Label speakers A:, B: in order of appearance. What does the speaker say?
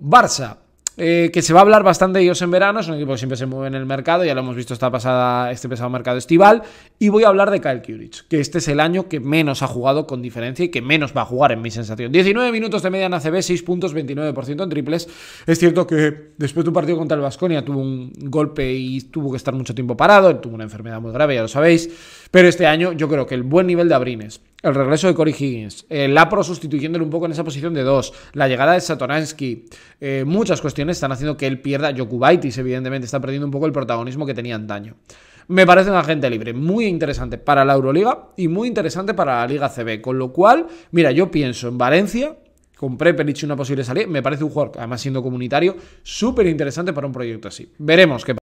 A: Barça. Eh, que se va a hablar bastante de ellos en verano, es un equipo que siempre se mueve en el mercado, ya lo hemos visto esta pasada, este pesado mercado estival, y voy a hablar de Kyle Kurich, que este es el año que menos ha jugado con diferencia y que menos va a jugar en mi sensación. 19 minutos de media en ACB, 6 puntos, 29% en triples. Es cierto que después de un partido contra el Vasconia tuvo un golpe y tuvo que estar mucho tiempo parado, tuvo una enfermedad muy grave, ya lo sabéis, pero este año yo creo que el buen nivel de Abrines, el regreso de Corey Higgins, el Apro sustituyéndole un poco en esa posición de dos la llegada de Satoransky, eh, muchas cuestiones están haciendo que él pierda. Yokubaitis, evidentemente, está perdiendo un poco el protagonismo que tenía antaño. Me parece un agente libre muy interesante para la Euroliga y muy interesante para la Liga CB. Con lo cual, mira, yo pienso en Valencia, compré y una posible salida. Me parece un jugador, además siendo comunitario, súper interesante para un proyecto así. Veremos qué pasa.